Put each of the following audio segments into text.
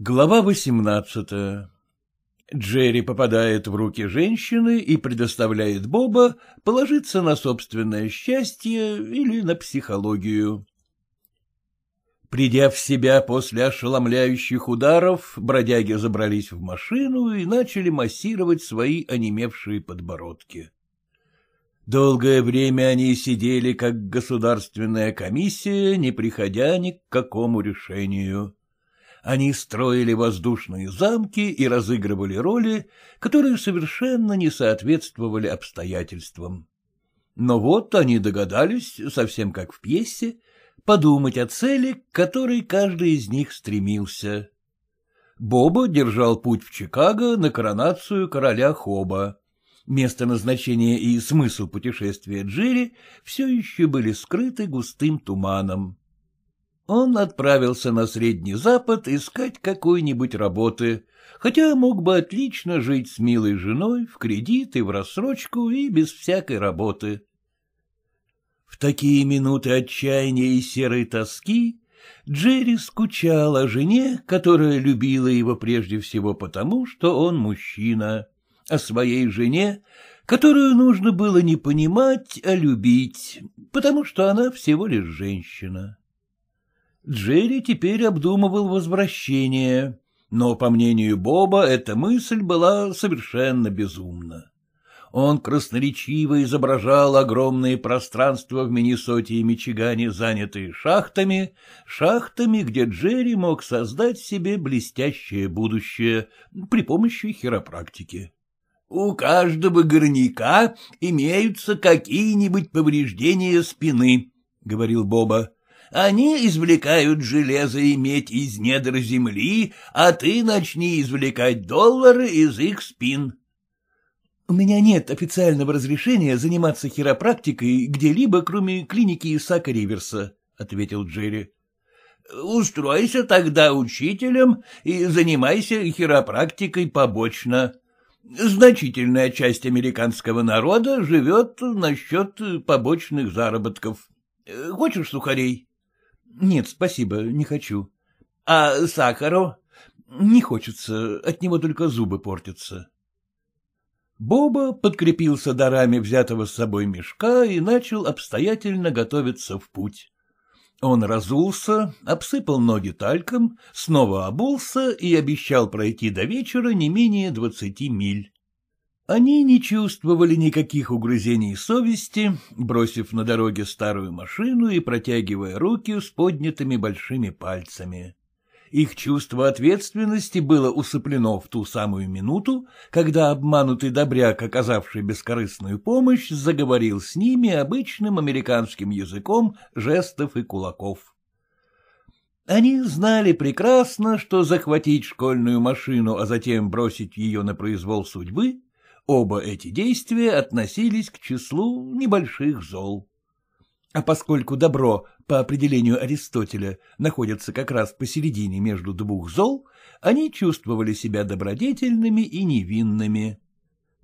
Глава 18 Джерри попадает в руки женщины и предоставляет Боба положиться на собственное счастье или на психологию. Придя в себя после ошеломляющих ударов, бродяги забрались в машину и начали массировать свои онемевшие подбородки. Долгое время они сидели, как государственная комиссия, не приходя ни к какому решению. Они строили воздушные замки и разыгрывали роли, которые совершенно не соответствовали обстоятельствам. Но вот они догадались, совсем как в пьесе, подумать о цели, к которой каждый из них стремился. Боба держал путь в Чикаго на коронацию короля Хоба. Место назначения и смысл путешествия Джерри все еще были скрыты густым туманом. Он отправился на Средний Запад искать какой-нибудь работы, хотя мог бы отлично жить с милой женой в кредит и в рассрочку и без всякой работы. В такие минуты отчаяния и серой тоски Джерри скучал о жене, которая любила его прежде всего потому, что он мужчина, о своей жене, которую нужно было не понимать, а любить, потому что она всего лишь женщина. Джерри теперь обдумывал возвращение, но, по мнению Боба, эта мысль была совершенно безумна. Он красноречиво изображал огромные пространства в Миннесоте и Мичигане, занятые шахтами, шахтами, где Джерри мог создать себе блестящее будущее при помощи хиропрактики. «У каждого горняка имеются какие-нибудь повреждения спины», — говорил Боба. Они извлекают железо и медь из недр земли, а ты начни извлекать доллары из их спин. У меня нет официального разрешения заниматься хиропрактикой где-либо, кроме клиники Исака Риверса, — ответил Джерри. Устройся тогда учителем и занимайся хиропрактикой побочно. Значительная часть американского народа живет на счет побочных заработков. Хочешь сухарей? Нет, спасибо, не хочу. А сахару? Не хочется, от него только зубы портятся. Боба подкрепился дарами взятого с собой мешка и начал обстоятельно готовиться в путь. Он разулся, обсыпал ноги тальком, снова обулся и обещал пройти до вечера не менее двадцати миль. Они не чувствовали никаких угрызений совести, бросив на дороге старую машину и протягивая руки с поднятыми большими пальцами. Их чувство ответственности было усыплено в ту самую минуту, когда обманутый добряк, оказавший бескорыстную помощь, заговорил с ними обычным американским языком жестов и кулаков. Они знали прекрасно, что захватить школьную машину, а затем бросить ее на произвол судьбы Оба эти действия относились к числу небольших зол. А поскольку добро, по определению Аристотеля, находится как раз посередине между двух зол, они чувствовали себя добродетельными и невинными.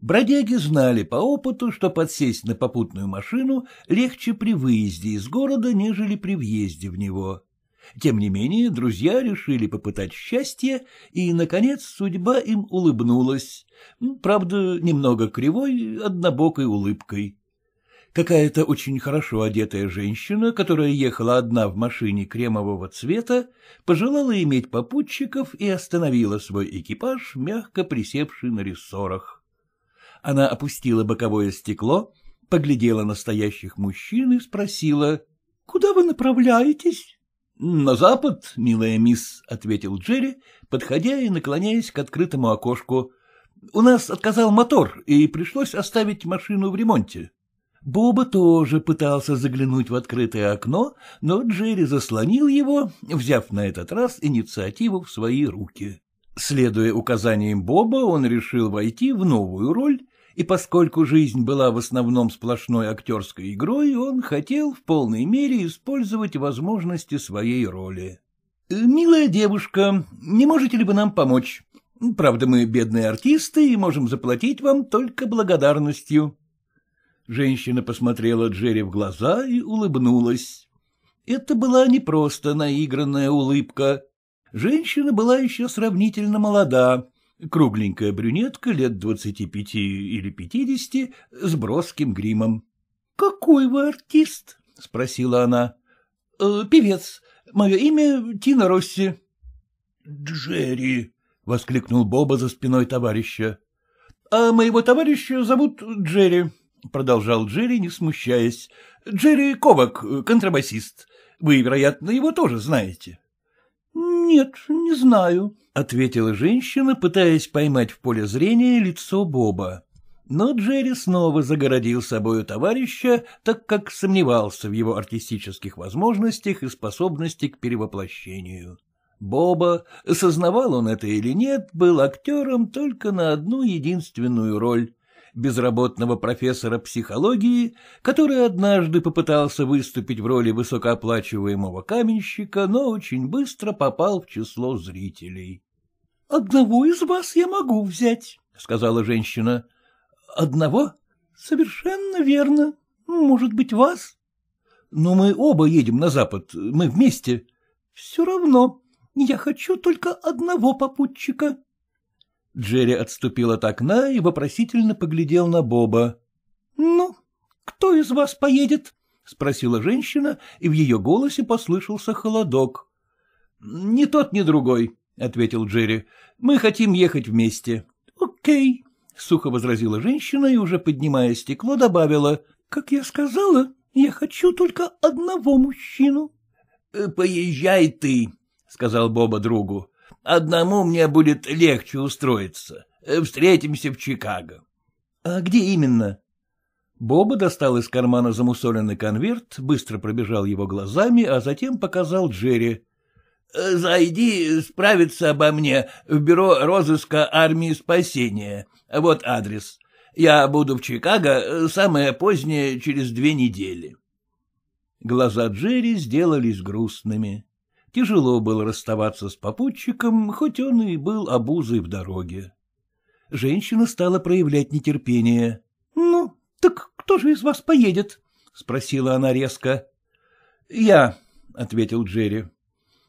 Бродяги знали по опыту, что подсесть на попутную машину легче при выезде из города, нежели при въезде в него. Тем не менее, друзья решили попытать счастье, и, наконец, судьба им улыбнулась, правда, немного кривой, однобокой улыбкой. Какая-то очень хорошо одетая женщина, которая ехала одна в машине кремового цвета, пожелала иметь попутчиков и остановила свой экипаж, мягко присевший на рессорах. Она опустила боковое стекло, поглядела на стоящих мужчин и спросила, «Куда вы направляетесь?» — На запад, милая мисс, — ответил Джерри, подходя и наклоняясь к открытому окошку. — У нас отказал мотор, и пришлось оставить машину в ремонте. Боба тоже пытался заглянуть в открытое окно, но Джерри заслонил его, взяв на этот раз инициативу в свои руки. Следуя указаниям Боба, он решил войти в новую роль и поскольку жизнь была в основном сплошной актерской игрой, он хотел в полной мере использовать возможности своей роли. «Э, «Милая девушка, не можете ли вы нам помочь? Правда, мы бедные артисты и можем заплатить вам только благодарностью». Женщина посмотрела Джерри в глаза и улыбнулась. Это была не просто наигранная улыбка. Женщина была еще сравнительно молода, кругленькая брюнетка лет двадцати пяти или пятидесяти с броским гримом. — Какой вы артист? — спросила она. Э, певец. Мое имя Тина Росси. — Джерри! — воскликнул Боба за спиной товарища. — А моего товарища зовут Джерри, — продолжал Джерри, не смущаясь. — Джерри Ковак, контрабасист. Вы, вероятно, его тоже знаете. — Нет, не знаю, — ответила женщина, пытаясь поймать в поле зрения лицо Боба. Но Джерри снова загородил собою товарища, так как сомневался в его артистических возможностях и способности к перевоплощению. Боба, сознавал он это или нет, был актером только на одну единственную роль безработного профессора психологии, который однажды попытался выступить в роли высокооплачиваемого каменщика, но очень быстро попал в число зрителей. — Одного из вас я могу взять, — сказала женщина. — Одного? — Совершенно верно. Может быть, вас? — Но мы оба едем на запад, мы вместе. — Все равно. Я хочу только одного попутчика. Джерри отступил от окна и вопросительно поглядел на Боба. — Ну, кто из вас поедет? — спросила женщина, и в ее голосе послышался холодок. — Ни тот, ни другой, — ответил Джерри. — Мы хотим ехать вместе. — Окей, — сухо возразила женщина и, уже поднимая стекло, добавила. — Как я сказала, я хочу только одного мужчину. «Э, — Поезжай ты, — сказал Боба другу. Одному мне будет легче устроиться. Э, встретимся в Чикаго. — А где именно? Боба достал из кармана замусоленный конверт, быстро пробежал его глазами, а затем показал Джерри. «Э, — Зайди справиться обо мне в бюро розыска армии спасения. Вот адрес. Я буду в Чикаго э, самое позднее через две недели. Глаза Джерри сделались грустными. Тяжело было расставаться с попутчиком, хоть он и был обузой в дороге. Женщина стала проявлять нетерпение. — Ну, так кто же из вас поедет? — спросила она резко. — Я, — ответил Джерри.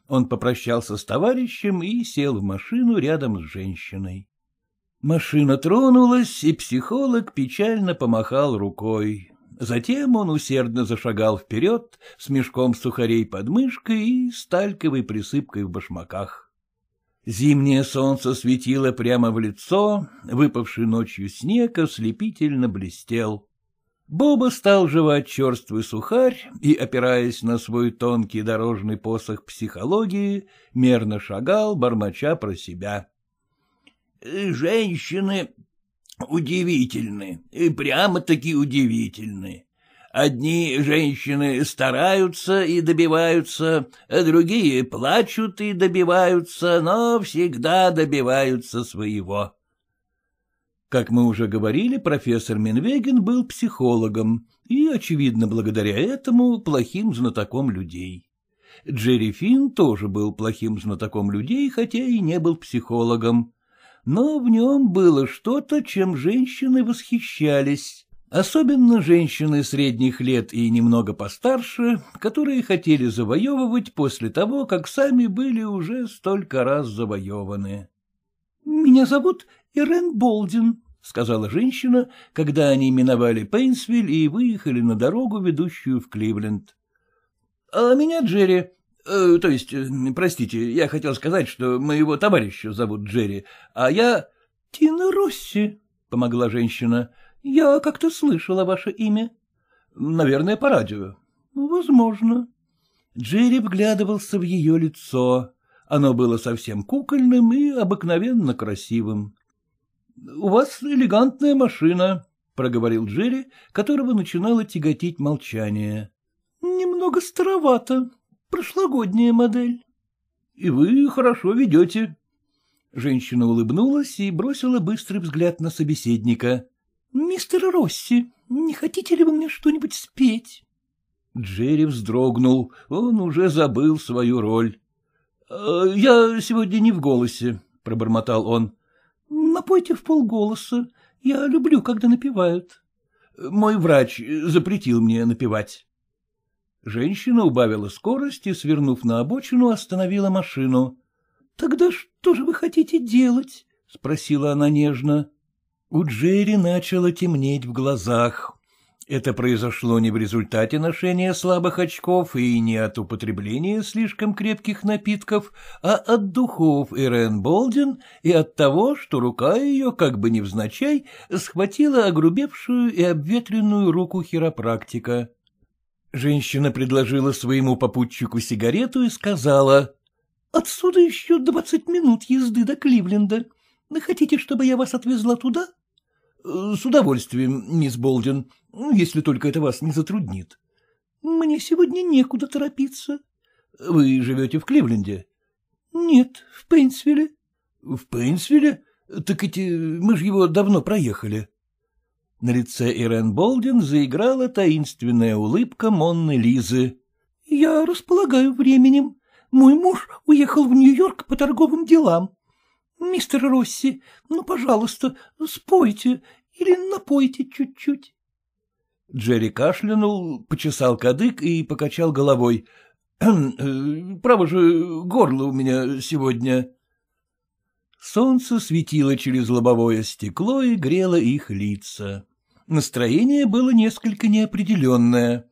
Он попрощался с товарищем и сел в машину рядом с женщиной. Машина тронулась, и психолог печально помахал рукой. Затем он усердно зашагал вперед с мешком сухарей под мышкой и стальковой присыпкой в башмаках. Зимнее солнце светило прямо в лицо, выпавший ночью снег ослепительно блестел. Боба стал жевать черствый сухарь и, опираясь на свой тонкий дорожный посох психологии, мерно шагал, бормоча про себя. — Женщины Удивительны, и прямо-таки удивительны. Одни женщины стараются и добиваются, а другие плачут и добиваются, но всегда добиваются своего. Как мы уже говорили, профессор Минвеген был психологом и, очевидно, благодаря этому плохим знатоком людей. Джерри Финн тоже был плохим знатоком людей, хотя и не был психологом но в нем было что-то, чем женщины восхищались, особенно женщины средних лет и немного постарше, которые хотели завоевывать после того, как сами были уже столько раз завоеваны. «Меня зовут Ирен Болдин», — сказала женщина, когда они миновали Пейнсвиль и выехали на дорогу, ведущую в Кливленд. — А меня Джерри, Э, то есть, э, простите, я хотел сказать, что моего товарища зовут Джерри, а я... — Тина Росси, — помогла женщина. — Я как-то слышала ваше имя. — Наверное, по радио. — Возможно. Джерри вглядывался в ее лицо. Оно было совсем кукольным и обыкновенно красивым. — У вас элегантная машина, — проговорил Джерри, которого начинало тяготить молчание. — Немного старовато, Прошлогодняя модель. И вы хорошо ведете. Женщина улыбнулась и бросила быстрый взгляд на собеседника. «Мистер Росси, не хотите ли вы мне что-нибудь спеть?» Джерри вздрогнул, он уже забыл свою роль. «Э, «Я сегодня не в голосе», — пробормотал он. «Напойте в полголоса, я люблю, когда напевают». «Мой врач запретил мне напевать». Женщина убавила скорость и, свернув на обочину, остановила машину. — Тогда что же вы хотите делать? — спросила она нежно. У Джерри начало темнеть в глазах. Это произошло не в результате ношения слабых очков и не от употребления слишком крепких напитков, а от духов Ирен Болдин и от того, что рука ее, как бы невзначай, схватила огрубевшую и обветренную руку хиропрактика. Женщина предложила своему попутчику сигарету и сказала. — Отсюда еще двадцать минут езды до Кливленда. Хотите, чтобы я вас отвезла туда? «Э, — С удовольствием, мисс Болдин, если только это вас не затруднит. — Мне сегодня некуда торопиться. — Вы живете в Кливленде? — Нет, в Пейнсвилле. — В Пейнсвилле? Так эти мы же его давно проехали. На лице Ирен Болдин заиграла таинственная улыбка Монны Лизы. — Я располагаю временем. Мой муж уехал в Нью-Йорк по торговым делам. Мистер Росси, ну, пожалуйста, спойте или напойте чуть-чуть. Джерри кашлянул, почесал кадык и покачал головой. Э, «Право же, горло у меня сегодня». Солнце светило через лобовое стекло и грело их лица настроение было несколько неопределенное.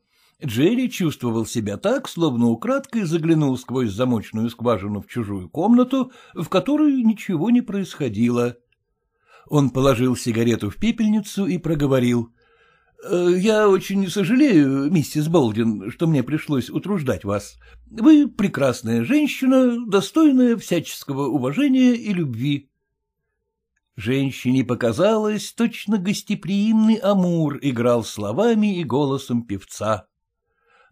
Джерри чувствовал себя так, словно украдкой заглянул сквозь замочную скважину в чужую комнату, в которой ничего не происходило. Он положил сигарету в пепельницу и проговорил. «Э, — Я очень сожалею, миссис Болдин, что мне пришлось утруждать вас. Вы прекрасная женщина, достойная всяческого уважения и любви. Женщине показалось, точно гостеприимный Амур играл словами и голосом певца.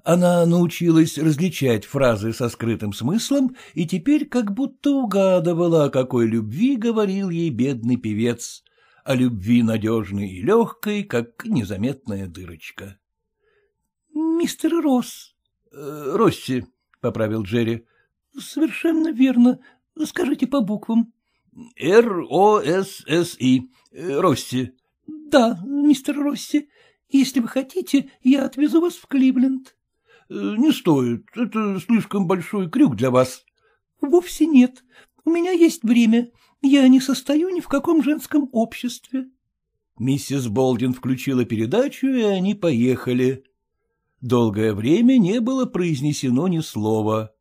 Она научилась различать фразы со скрытым смыслом и теперь как будто угадывала, о какой любви говорил ей бедный певец, о любви надежной и легкой, как незаметная дырочка. — Мистер Росс. Э, Росси, — поправил Джерри. — Совершенно верно. Скажите по буквам. Р-О-С-С-И. Э, Росси. Да, мистер Росси. Если вы хотите, я отвезу вас в Кливленд. Э, не стоит. Это слишком большой крюк для вас. Вовсе нет. У меня есть время. Я не состою ни в каком женском обществе. Миссис Болдин включила передачу, и они поехали. Долгое время не было произнесено ни слова.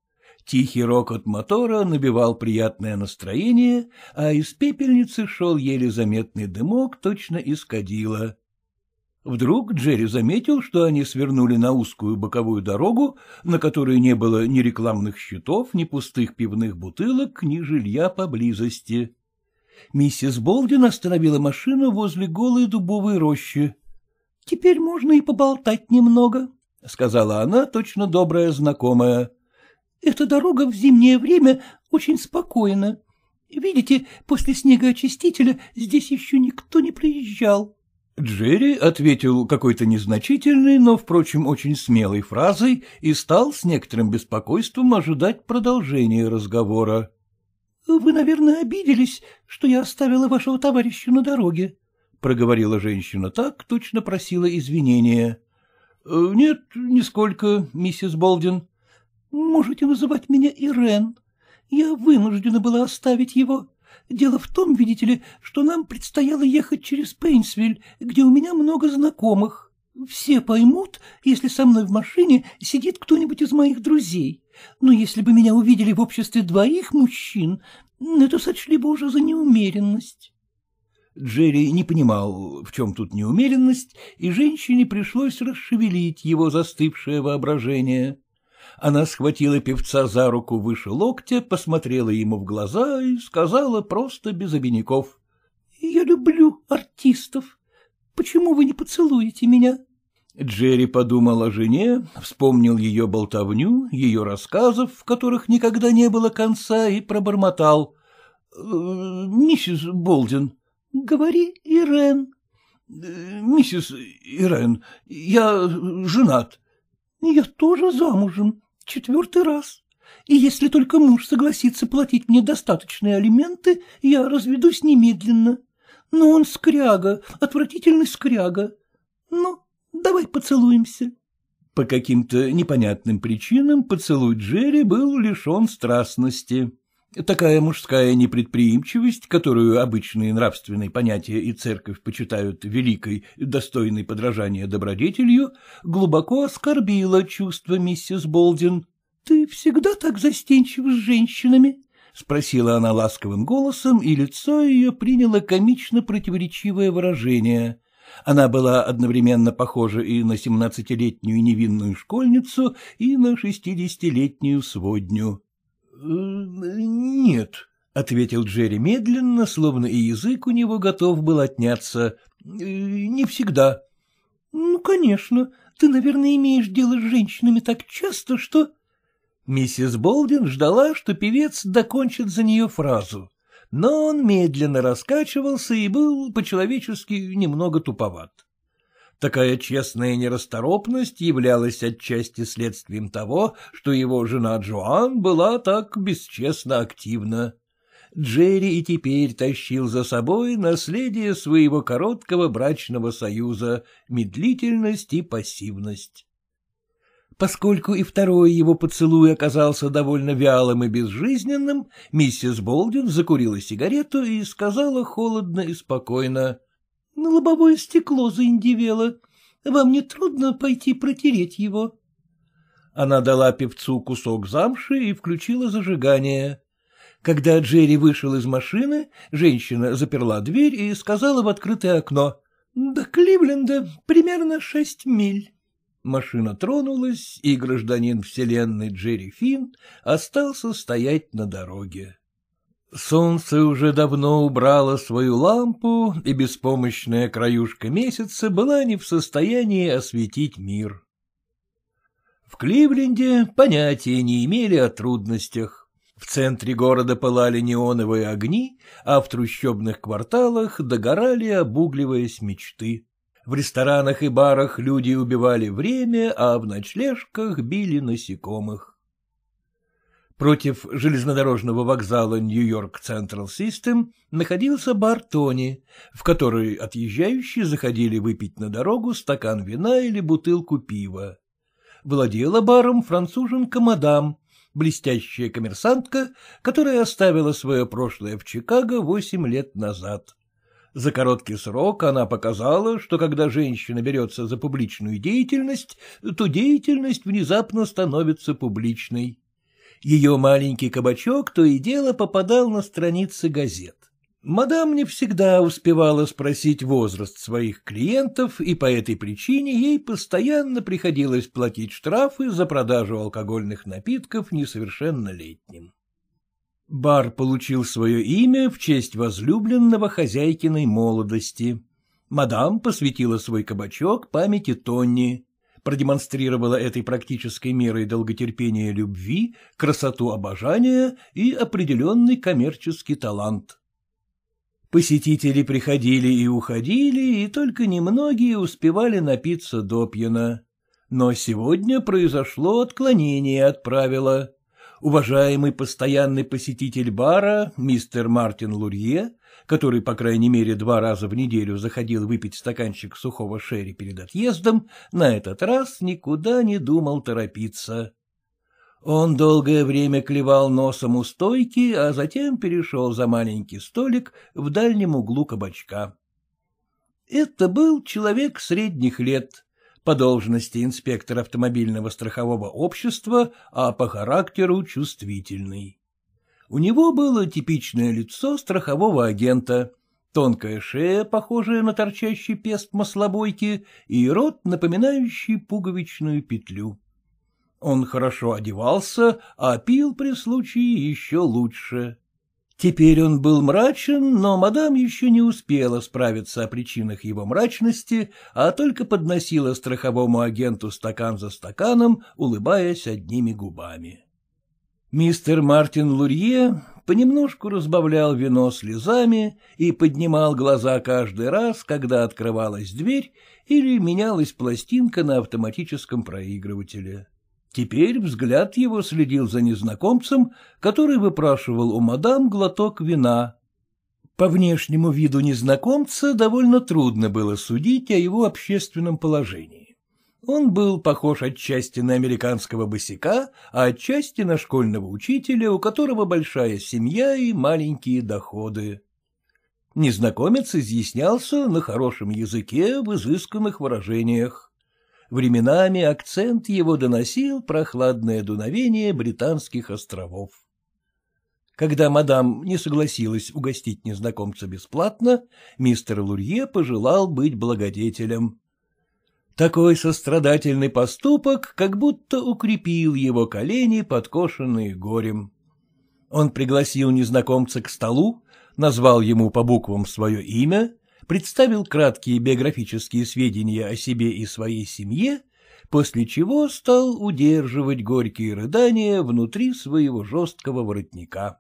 Тихий рокот мотора набивал приятное настроение, а из пепельницы шел еле заметный дымок, точно из кадила. Вдруг Джерри заметил, что они свернули на узкую боковую дорогу, на которой не было ни рекламных щитов, ни пустых пивных бутылок, ни жилья поблизости. Миссис Болдин остановила машину возле голой дубовой рощи. — Теперь можно и поболтать немного, — сказала она, точно добрая знакомая. Эта дорога в зимнее время очень спокойна. Видите, после снегоочистителя здесь еще никто не проезжал. Джерри ответил какой-то незначительной, но, впрочем, очень смелой фразой и стал с некоторым беспокойством ожидать продолжения разговора. — Вы, наверное, обиделись, что я оставила вашего товарища на дороге, — проговорила женщина так, точно просила извинения. «Э, — Нет, нисколько, миссис Болдин, Можете называть меня Ирен. Я вынуждена была оставить его. Дело в том, видите ли, что нам предстояло ехать через Пейнсвиль, где у меня много знакомых. Все поймут, если со мной в машине сидит кто-нибудь из моих друзей. Но если бы меня увидели в обществе двоих мужчин, это сочли бы уже за неумеренность. Джерри не понимал, в чем тут неумеренность, и женщине пришлось расшевелить его застывшее воображение. Она схватила певца за руку выше локтя, посмотрела ему в глаза и сказала просто без обиняков. — Я люблю артистов. Почему вы не поцелуете меня? Джерри подумал о жене, вспомнил ее болтовню, ее рассказов, в которых никогда не было конца, и пробормотал. «Э, — Миссис Болдин. — Говори, Ирен. «Э, — Миссис Ирен, я женат. Я тоже замужем, четвертый раз. И если только муж согласится платить мне достаточные алименты, я разведусь немедленно. Но он скряга, отвратительный скряга. Ну, давай поцелуемся. По каким-то непонятным причинам поцелуй Джерри был лишен страстности. Такая мужская непредприимчивость, которую обычные нравственные понятия и церковь почитают великой, достойной подражания добродетелью, глубоко оскорбила чувство миссис Болдин. — Ты всегда так застенчив с женщинами? — спросила она ласковым голосом, и лицо ее приняло комично противоречивое выражение. Она была одновременно похожа и на семнадцатилетнюю невинную школьницу, и на шестидесятилетнюю сводню. Нет, — ответил Джерри медленно, словно и язык у него готов был отняться. «Э, — Не всегда. — Ну, конечно. Ты, наверное, имеешь дело с женщинами так часто, что... Миссис Болдин ждала, что певец докончит за нее фразу. Но он медленно раскачивался и был по-человечески немного туповат. Такая честная нерасторопность являлась отчасти следствием того, что его жена Джоан была так бесчестно активна. Джерри и теперь тащил за собой наследие своего короткого брачного союза, медлительность и пассивность. Поскольку и второй его поцелуй оказался довольно вялым и безжизненным, миссис Болдин закурила сигарету и сказала холодно и спокойно — на лобовое стекло заиндивело. Вам не трудно пойти протереть его? Она дала певцу кусок замши и включила зажигание. Когда Джерри вышел из машины, женщина заперла дверь и сказала в открытое окно. «До Кливленда примерно шесть миль». Машина тронулась, и гражданин вселенной Джерри Финн остался стоять на дороге. Солнце уже давно убрало свою лампу, и беспомощная краюшка месяца была не в состоянии осветить мир. В Кливленде понятия не имели о трудностях. В центре города пылали неоновые огни, а в трущобных кварталах догорали, обугливаясь мечты. В ресторанах и барах люди убивали время, а в ночлежках били насекомых. Против железнодорожного вокзала Нью-Йорк Централ Систем находился бар Тони, в который отъезжающие заходили выпить на дорогу стакан вина или бутылку пива. Владела баром француженка мадам, блестящая коммерсантка, которая оставила свое прошлое в Чикаго восемь лет назад. За короткий срок она показала, что когда женщина берется за публичную деятельность, то деятельность внезапно становится публичной. Ее маленький кабачок то и дело попадал на страницы газет. Мадам не всегда успевала спросить возраст своих клиентов, и по этой причине ей постоянно приходилось платить штрафы за продажу алкогольных напитков несовершеннолетним. Бар получил свое имя в честь возлюбленного хозяйкиной молодости. Мадам посвятила свой кабачок памяти Тонни продемонстрировала этой практической мерой долготерпения любви, красоту обожания и определенный коммерческий талант. Посетители приходили и уходили, и только немногие успевали напиться допьяно. Но сегодня произошло отклонение от правила уважаемый постоянный посетитель бара, мистер Мартин Лурье, который, по крайней мере, два раза в неделю заходил выпить стаканчик сухого шерри перед отъездом, на этот раз никуда не думал торопиться. Он долгое время клевал носом у стойки, а затем перешел за маленький столик в дальнем углу кабачка. Это был человек средних лет, по должности инспектор автомобильного страхового общества, а по характеру чувствительный. У него было типичное лицо страхового агента, тонкая шея, похожая на торчащий пест маслобойки, и рот, напоминающий пуговичную петлю. Он хорошо одевался, а пил при случае еще лучше. Теперь он был мрачен, но мадам еще не успела справиться о причинах его мрачности, а только подносила страховому агенту стакан за стаканом, улыбаясь одними губами. Мистер Мартин Лурье понемножку разбавлял вино слезами и поднимал глаза каждый раз, когда открывалась дверь или менялась пластинка на автоматическом проигрывателе. Теперь взгляд его следил за незнакомцем, который выпрашивал у мадам глоток вина. По внешнему виду незнакомца довольно трудно было судить о его общественном положении. Он был похож отчасти на американского босика, а отчасти на школьного учителя, у которого большая семья и маленькие доходы. Незнакомец изъяснялся на хорошем языке в изысканных выражениях временами акцент его доносил прохладное дуновение британских островов. Когда мадам не согласилась угостить незнакомца бесплатно, мистер Лурье пожелал быть благодетелем. Такой сострадательный поступок как будто укрепил его колени, подкошенные горем. Он пригласил незнакомца к столу, назвал ему по буквам свое имя, представил краткие биографические сведения о себе и своей семье, после чего стал удерживать горькие рыдания внутри своего жесткого воротника.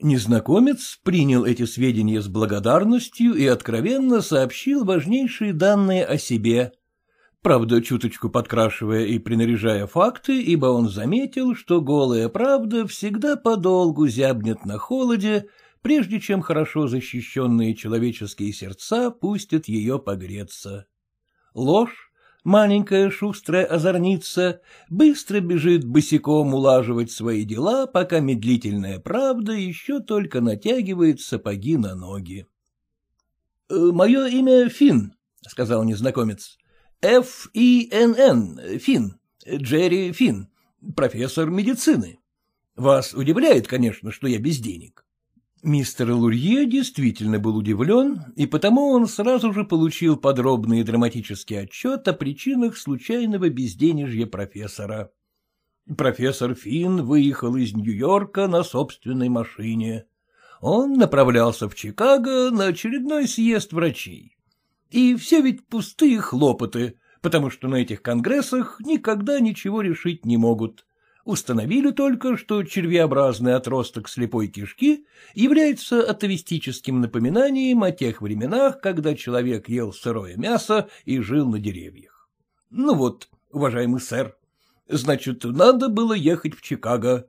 Незнакомец принял эти сведения с благодарностью и откровенно сообщил важнейшие данные о себе, правда, чуточку подкрашивая и принаряжая факты, ибо он заметил, что голая правда всегда подолгу зябнет на холоде, прежде чем хорошо защищенные человеческие сердца пустят ее погреться. Ложь, маленькая шустрая озорница, быстро бежит босиком улаживать свои дела, пока медлительная правда еще только натягивает сапоги на ноги. «Э, — Мое имя Финн, — сказал незнакомец. — Ф-И-Н-Н, Финн, Джерри Финн, профессор медицины. Вас удивляет, конечно, что я без денег. Мистер Лурье действительно был удивлен, и потому он сразу же получил подробный драматический отчет о причинах случайного безденежья профессора. Профессор Финн выехал из Нью-Йорка на собственной машине. Он направлялся в Чикаго на очередной съезд врачей. И все ведь пустые хлопоты, потому что на этих конгрессах никогда ничего решить не могут установили только, что червеобразный отросток слепой кишки является атовистическим напоминанием о тех временах, когда человек ел сырое мясо и жил на деревьях. Ну вот, уважаемый сэр, значит, надо было ехать в Чикаго.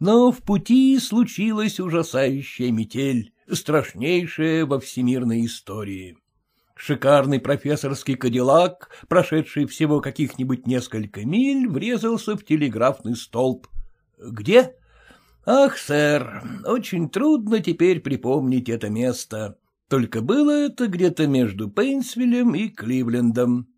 Но в пути случилась ужасающая метель, страшнейшая во всемирной истории. Шикарный профессорский кадиллак, прошедший всего каких-нибудь несколько миль, врезался в телеграфный столб. Где? Ах, сэр, очень трудно теперь припомнить это место. Только было это где-то между Пейнсвиллем и Кливлендом.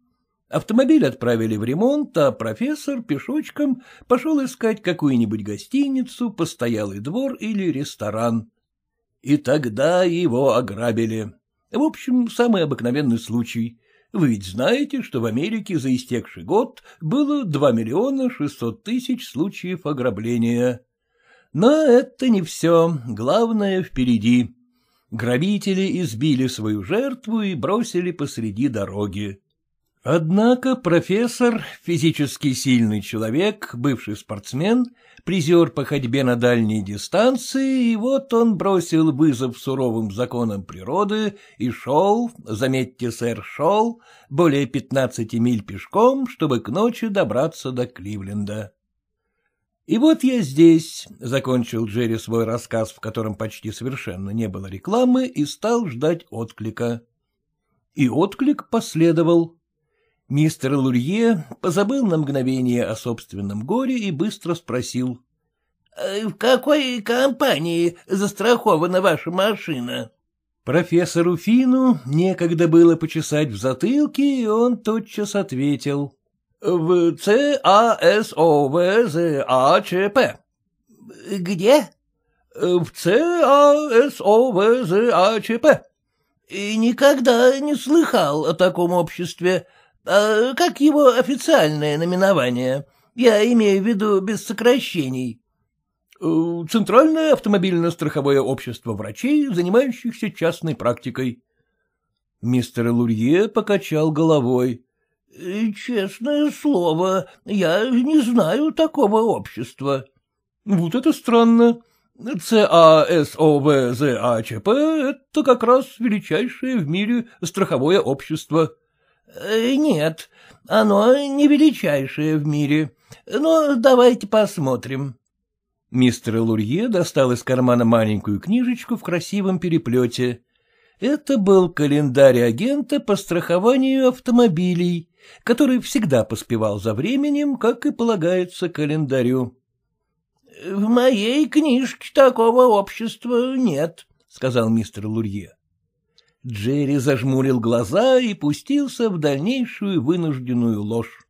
Автомобиль отправили в ремонт, а профессор пешочком пошел искать какую-нибудь гостиницу, постоялый двор или ресторан. И тогда его ограбили. В общем, самый обыкновенный случай. Вы ведь знаете, что в Америке за истекший год было 2 миллиона 600 тысяч случаев ограбления. Но это не все, главное впереди. Грабители избили свою жертву и бросили посреди дороги. Однако профессор, физически сильный человек, бывший спортсмен, призер по ходьбе на дальние дистанции, и вот он бросил вызов суровым законам природы и шел, заметьте, сэр, шел более пятнадцати миль пешком, чтобы к ночи добраться до Кливленда. «И вот я здесь», — закончил Джерри свой рассказ, в котором почти совершенно не было рекламы, и стал ждать отклика. И отклик последовал. Мистер Лурье позабыл на мгновение о собственном горе и быстро спросил. «Э, — В какой компании застрахована ваша машина? Профессору Фину некогда было почесать в затылке, и он тотчас ответил. — В ЦАСОВЗАЧП. — Где? «Э, — В ЦАСОВЗАЧП. — Никогда не слыхал о таком обществе. А как его официальное наименование? Я имею в виду без сокращений. Э, Центральное автомобильное страховое общество врачей, занимающихся частной практикой. Мистер Лурье покачал головой. Э, — Честное слово, я не знаю такого общества. — Вот это странно. ЦАСОВЗАЧП — это как раз величайшее в мире страховое общество. Э, нет, оно не величайшее в мире. Но ну, давайте посмотрим. Мистер Лурье достал из кармана маленькую книжечку в красивом переплете. Это был календарь агента по страхованию автомобилей, который всегда поспевал за временем, как и полагается календарю. — В моей книжке такого общества нет, — сказал мистер Лурье. Джерри зажмурил глаза и пустился в дальнейшую вынужденную ложь.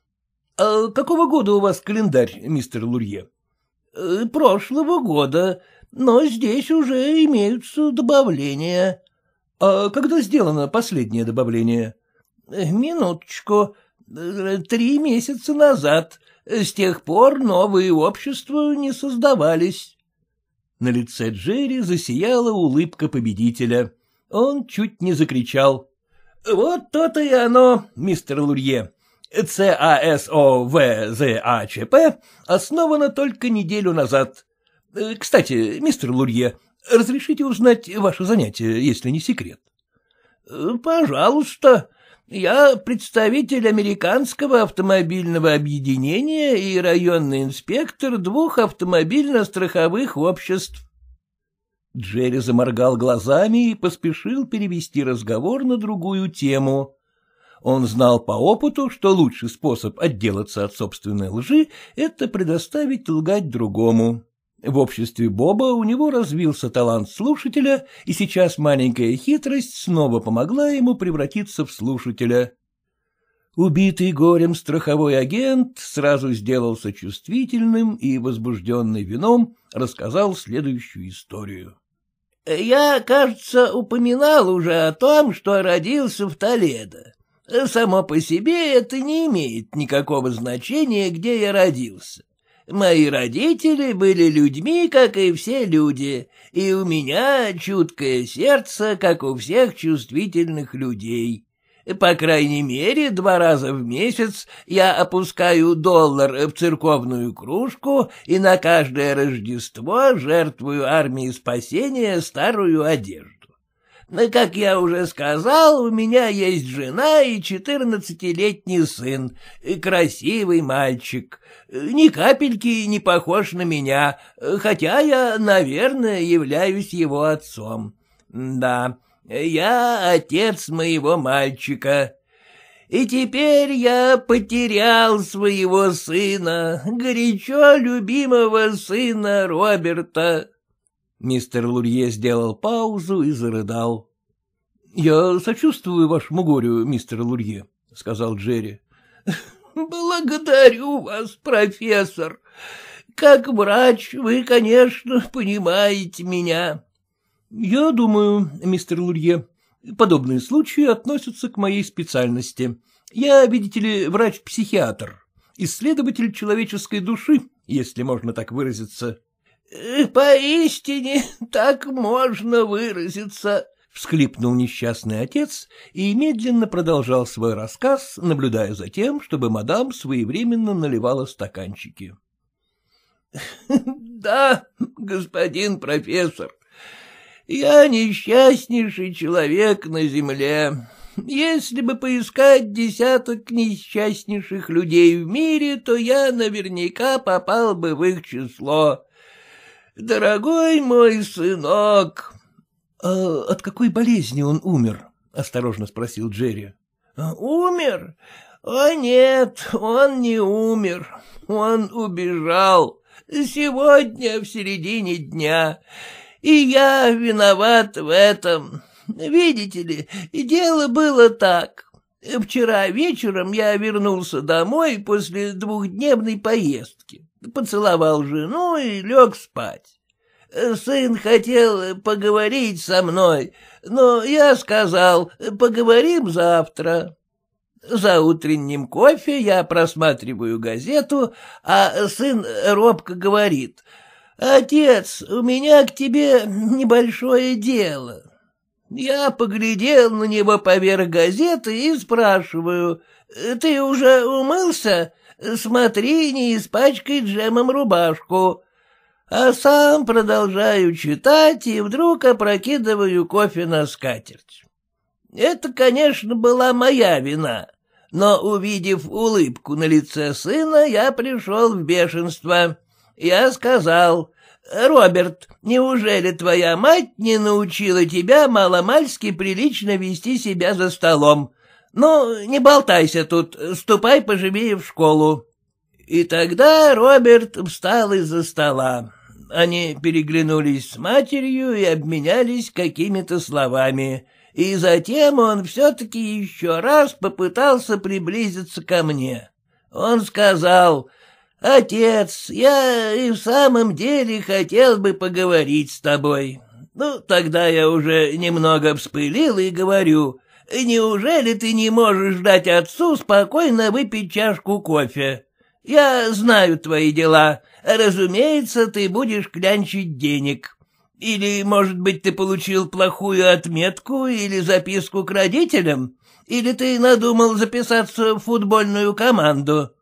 — А какого года у вас календарь, мистер Лурье? — э, Прошлого года, но здесь уже имеются добавления. — А когда сделано последнее добавление? — Минуточку. Три месяца назад. С тех пор новые общества не создавались. На лице Джерри засияла улыбка победителя. — он чуть не закричал. — Вот то-то и оно, мистер Лурье. ЦАСОВЗАЧП основано только неделю назад. Кстати, мистер Лурье, разрешите узнать ваше занятие, если не секрет? — Пожалуйста. Я представитель Американского автомобильного объединения и районный инспектор двух автомобильно-страховых обществ. Джерри заморгал глазами и поспешил перевести разговор на другую тему. Он знал по опыту, что лучший способ отделаться от собственной лжи — это предоставить лгать другому. В обществе Боба у него развился талант слушателя, и сейчас маленькая хитрость снова помогла ему превратиться в слушателя. Убитый горем страховой агент сразу сделался чувствительным и, возбужденный вином, рассказал следующую историю. Я, кажется, упоминал уже о том, что родился в Толедо. Само по себе это не имеет никакого значения, где я родился. Мои родители были людьми, как и все люди, и у меня чуткое сердце, как у всех чувствительных людей. По крайней мере, два раза в месяц я опускаю доллар в церковную кружку и на каждое Рождество жертвую армии спасения старую одежду. Но, как я уже сказал, у меня есть жена и четырнадцатилетний сын, красивый мальчик. Ни капельки не похож на меня, хотя я, наверное, являюсь его отцом. Да, я отец моего мальчика. И теперь я потерял своего сына, горячо любимого сына Роберта. Мистер Лурье сделал паузу и зарыдал. — Я сочувствую вашему горю, мистер Лурье, — сказал Джерри. — Благодарю вас, профессор. Как врач вы, конечно, понимаете меня. Я думаю, мистер Лурье, подобные случаи относятся к моей специальности. Я, видите ли, врач-психиатр, исследователь человеческой души, если можно так выразиться. Э, — Поистине так можно выразиться, — всхлипнул несчастный отец и медленно продолжал свой рассказ, наблюдая за тем, чтобы мадам своевременно наливала стаканчики. — Да, господин профессор, я несчастнейший человек на земле. Если бы поискать десяток несчастнейших людей в мире, то я наверняка попал бы в их число. Дорогой мой сынок... А — От какой болезни он умер? — осторожно спросил Джерри. — Умер? О нет, он не умер. Он убежал. Сегодня в середине дня и я виноват в этом. Видите ли, дело было так. Вчера вечером я вернулся домой после двухдневной поездки, поцеловал жену и лег спать. Сын хотел поговорить со мной, но я сказал, поговорим завтра. За утренним кофе я просматриваю газету, а сын робко говорит — Отец, у меня к тебе небольшое дело. Я поглядел на него поверх газеты и спрашиваю, ты уже умылся? Смотри, не испачкай джемом рубашку. А сам продолжаю читать и вдруг опрокидываю кофе на скатерть. Это, конечно, была моя вина, но, увидев улыбку на лице сына, я пришел в бешенство. Я сказал, Роберт, неужели твоя мать не научила тебя маломальски прилично вести себя за столом? Ну, не болтайся тут, ступай поживее в школу. И тогда Роберт встал из-за стола. Они переглянулись с матерью и обменялись какими-то словами. И затем он все-таки еще раз попытался приблизиться ко мне. Он сказал... «Отец, я и в самом деле хотел бы поговорить с тобой». Ну, тогда я уже немного вспылил и говорю, «Неужели ты не можешь ждать отцу спокойно выпить чашку кофе? Я знаю твои дела. Разумеется, ты будешь клянчить денег. Или, может быть, ты получил плохую отметку или записку к родителям? Или ты надумал записаться в футбольную команду?»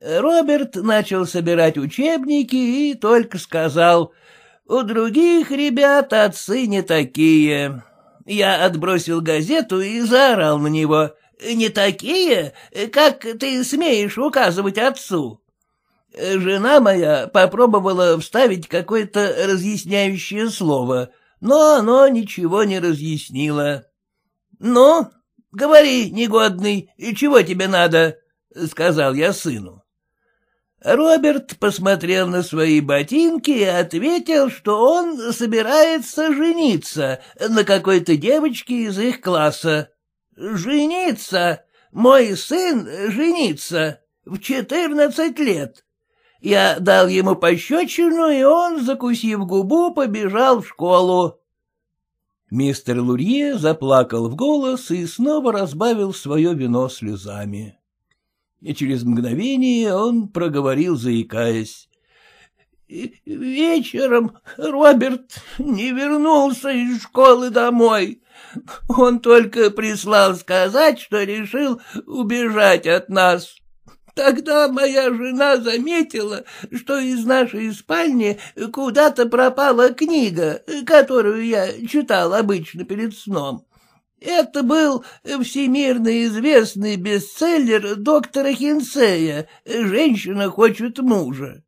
Роберт начал собирать учебники и только сказал, «У других ребят отцы не такие». Я отбросил газету и заорал на него, «Не такие? Как ты смеешь указывать отцу?» Жена моя попробовала вставить какое-то разъясняющее слово, но оно ничего не разъяснило. «Ну, говори, негодный, чего тебе надо?» — сказал я сыну. Роберт посмотрел на свои ботинки и ответил, что он собирается жениться на какой-то девочке из их класса. «Жениться! Мой сын женится! В четырнадцать лет!» Я дал ему пощечину, и он, закусив губу, побежал в школу. Мистер Лурье заплакал в голос и снова разбавил свое вино слезами. И через мгновение он проговорил, заикаясь. Вечером Роберт не вернулся из школы домой. Он только прислал сказать, что решил убежать от нас. Тогда моя жена заметила, что из нашей спальни куда-то пропала книга, которую я читал обычно перед сном. Это был всемирно известный бестселлер доктора Хинсея «Женщина хочет мужа».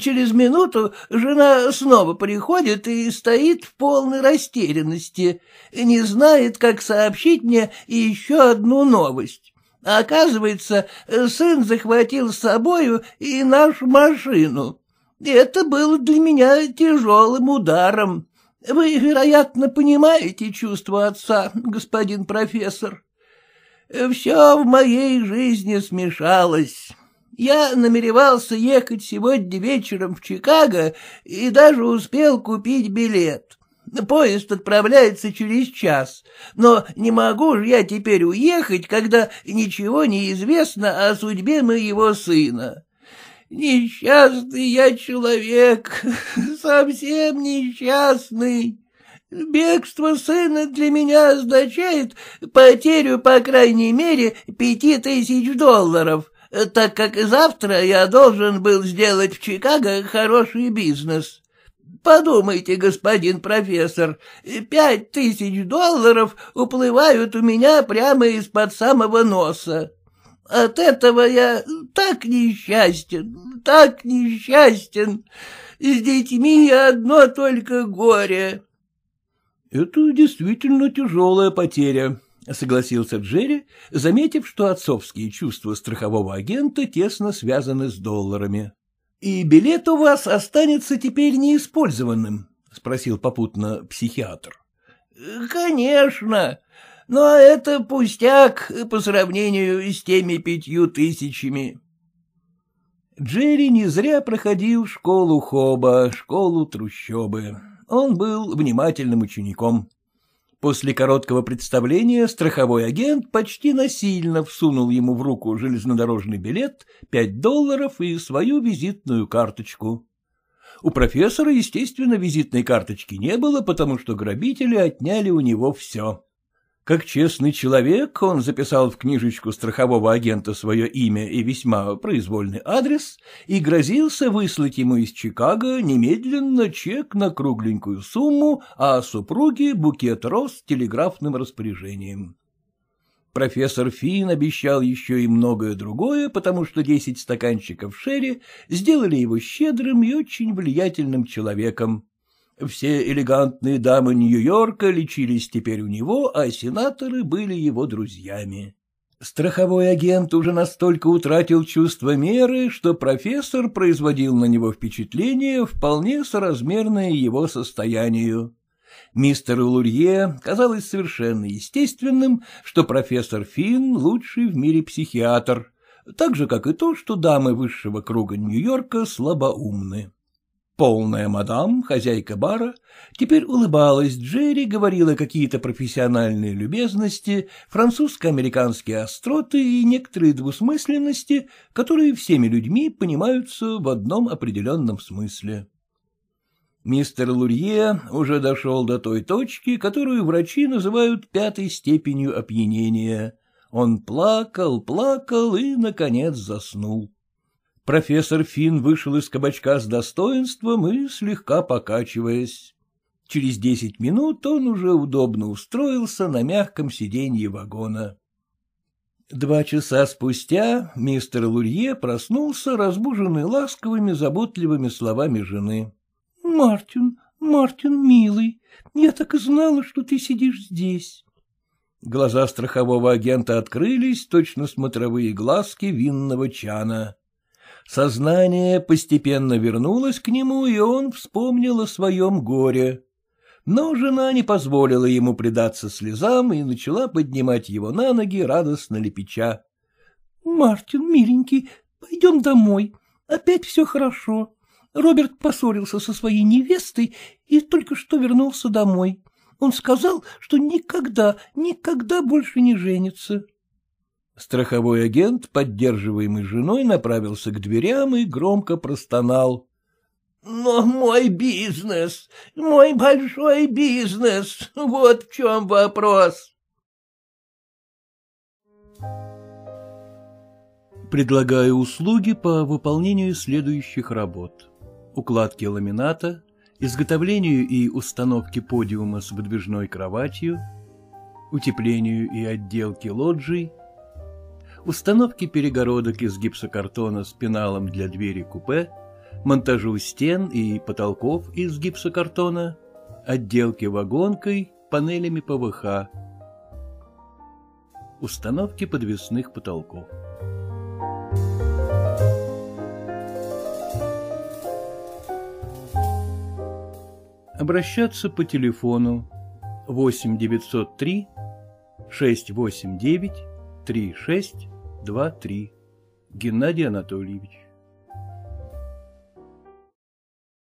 Через минуту жена снова приходит и стоит в полной растерянности, не знает, как сообщить мне еще одну новость. Оказывается, сын захватил с собою и нашу машину. Это было для меня тяжелым ударом. Вы, вероятно, понимаете чувство отца, господин профессор. Все в моей жизни смешалось. Я намеревался ехать сегодня вечером в Чикаго и даже успел купить билет. Поезд отправляется через час, но не могу же я теперь уехать, когда ничего не известно о судьбе моего сына. Несчастный я человек, совсем несчастный. Бегство сына для меня означает потерю, по крайней мере, пяти тысяч долларов, так как завтра я должен был сделать в Чикаго хороший бизнес. Подумайте, господин профессор, пять тысяч долларов уплывают у меня прямо из-под самого носа. От этого я так несчастен, так несчастен. С детьми одно только горе. — Это действительно тяжелая потеря, — согласился Джерри, заметив, что отцовские чувства страхового агента тесно связаны с долларами. — И билет у вас останется теперь неиспользованным? — спросил попутно психиатр. — Конечно. Но это пустяк по сравнению с теми пятью тысячами. Джерри не зря проходил школу Хоба, школу трущобы. Он был внимательным учеником. После короткого представления страховой агент почти насильно всунул ему в руку железнодорожный билет, пять долларов и свою визитную карточку. У профессора, естественно, визитной карточки не было, потому что грабители отняли у него все. Как честный человек, он записал в книжечку страхового агента свое имя и весьма произвольный адрес и грозился выслать ему из Чикаго немедленно чек на кругленькую сумму, а супруге букет роз с телеграфным распоряжением. Профессор Фин обещал еще и многое другое, потому что десять стаканчиков Шерри сделали его щедрым и очень влиятельным человеком. Все элегантные дамы Нью-Йорка лечились теперь у него, а сенаторы были его друзьями. Страховой агент уже настолько утратил чувство меры, что профессор производил на него впечатление, вполне соразмерное его состоянию. Мистеру Лурье казалось совершенно естественным, что профессор Финн лучший в мире психиатр, так же, как и то, что дамы высшего круга Нью-Йорка слабоумны полная мадам, хозяйка бара, теперь улыбалась Джерри, говорила какие-то профессиональные любезности, французско-американские остроты и некоторые двусмысленности, которые всеми людьми понимаются в одном определенном смысле. Мистер Лурье уже дошел до той точки, которую врачи называют пятой степенью опьянения. Он плакал, плакал и, наконец, заснул профессор Фин вышел из кабачка с достоинством и слегка покачиваясь. Через десять минут он уже удобно устроился на мягком сиденье вагона. Два часа спустя мистер Лурье проснулся, разбуженный ласковыми, заботливыми словами жены. — Мартин, Мартин, милый, я так и знала, что ты сидишь здесь. Глаза страхового агента открылись, точно смотровые глазки винного чана. Сознание постепенно вернулось к нему, и он вспомнил о своем горе. Но жена не позволила ему предаться слезам и начала поднимать его на ноги, радостно лепеча. — Мартин, миленький, пойдем домой. Опять все хорошо. Роберт поссорился со своей невестой и только что вернулся домой. Он сказал, что никогда, никогда больше не женится. Страховой агент, поддерживаемый женой, направился к дверям и громко простонал. «Ну, — Но мой бизнес, мой большой бизнес, вот в чем вопрос. Предлагаю услуги по выполнению следующих работ. Укладки ламината, изготовлению и установке подиума с выдвижной кроватью, утеплению и отделке лоджий, установки перегородок из гипсокартона с пеналом для двери купе, монтажу стен и потолков из гипсокартона, отделки вагонкой, панелями ПВХ, установки подвесных потолков. Обращаться по телефону 8 903 689 36 два три Геннадий Анатольевич.